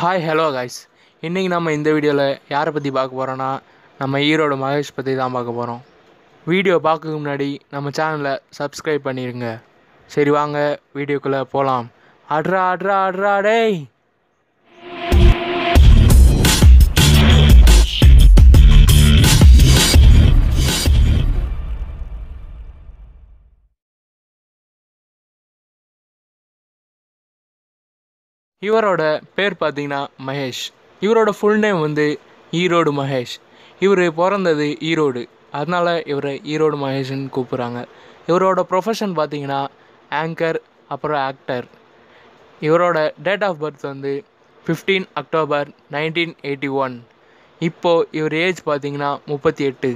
hi hello guys இன்றைக்கி நம்ம இந்த வீடியோவில் யாரை பற்றி பார்க்க போகிறோன்னா நம்ம ஈரோடு மகேஷ் பற்றி தான் பார்க்க போகிறோம் வீடியோ பார்க்க முன்னாடி நம்ம சேனலை சப்ஸ்கிரைப் பண்ணிடுங்க சரி வாங்க வீடியோக்குள்ளே போகலாம் அட்ரா அட்ரா அட்ரா டேய் இவரோட பேர் பார்த்தீங்கன்னா மகேஷ் இவரோட ஃபுல் நேம் வந்து ஈரோடு மகேஷ் இவர் பிறந்தது ஈரோடு அதனால் இவரை ஈரோடு மகேஷ்னு கூப்பிட்றாங்க இவரோட ப்ரொஃபஷன் பார்த்தீங்கன்னா ஆங்கர் அப்புறம் ஆக்டர் இவரோட டேட் ஆஃப் பர்த் வந்து fifteen October nineteen eighty one இப்போது இவர் ஏஜ் பார்த்தீங்கன்னா முப்பத்தி எட்டு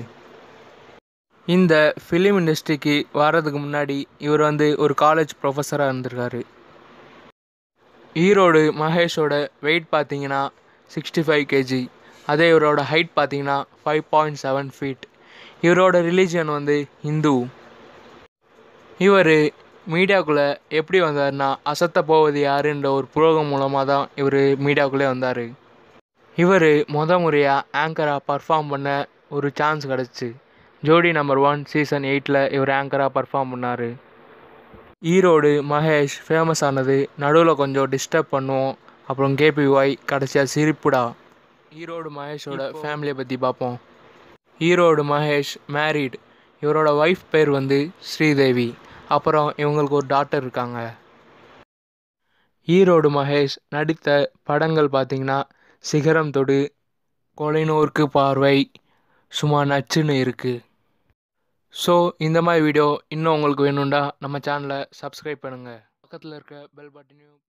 இந்த ஃபிலிம் இண்டஸ்ட்ரிக்கு வர்றதுக்கு முன்னாடி இவர் வந்து ஒரு காலேஜ் ப்ரொஃபஸராக இருந்திருக்காரு ஈரோடு மகேஷோட வெயிட் பார்த்தீங்கன்னா சிக்ஸ்டி ஃபைவ் கேஜி அதே இவரோட ஹைட் பார்த்தீங்கன்னா ஃபைவ் பாயிண்ட் செவன் ஃபீட் இவரோட ரிலீஜியன் வந்து இந்து இவர் மீடியாக்குள்ளே எப்படி வந்தார்னா அசத்த போவது யாருன்ற ஒரு புரோகம் மூலமாக தான் இவர் மீடியாக்குள்ளே வந்தார் இவர் முத முறையாக ஆங்கராக பர்ஃபார்ம் பண்ண ஒரு சான்ஸ் கிடச்சி ஜோடி நம்பர் ஒன் சீசன் எயிட்டில் இவர் ஆங்கராக பர்ஃபார்ம் பண்ணார் ஈரோடு மகேஷ் ஃபேமஸ் ஆனது நடுவில் கொஞ்சம் டிஸ்டர்ப் பண்ணுவோம் அப்புறம் கேபிஒய் கடைசியாக சிரிப்புடா ஈரோடு மகேஷோட ஃபேமிலியை பற்றி பார்ப்போம் ஈரோடு மகேஷ் மேரீட் இவரோட ஒய்ஃப் பேர் வந்து ஸ்ரீதேவி அப்புறம் இவங்களுக்கு ஒரு டாக்டர் இருக்காங்க ஈரோடு மகேஷ் நடித்த படங்கள் பார்த்தீங்கன்னா சிகரம் தொடு கொலைநோருக்கு பார்வை சும்மா நச்சுன்னு இருக்குது ஸோ இந்த மாதிரி வீடியோ இன்னும் உங்களுக்கு வேணும்டா நம்ம சேனலை சப்ஸ்கிரைப் பண்ணுங்கள் பக்கத்தில் இருக்க பெல் பட்டனையும்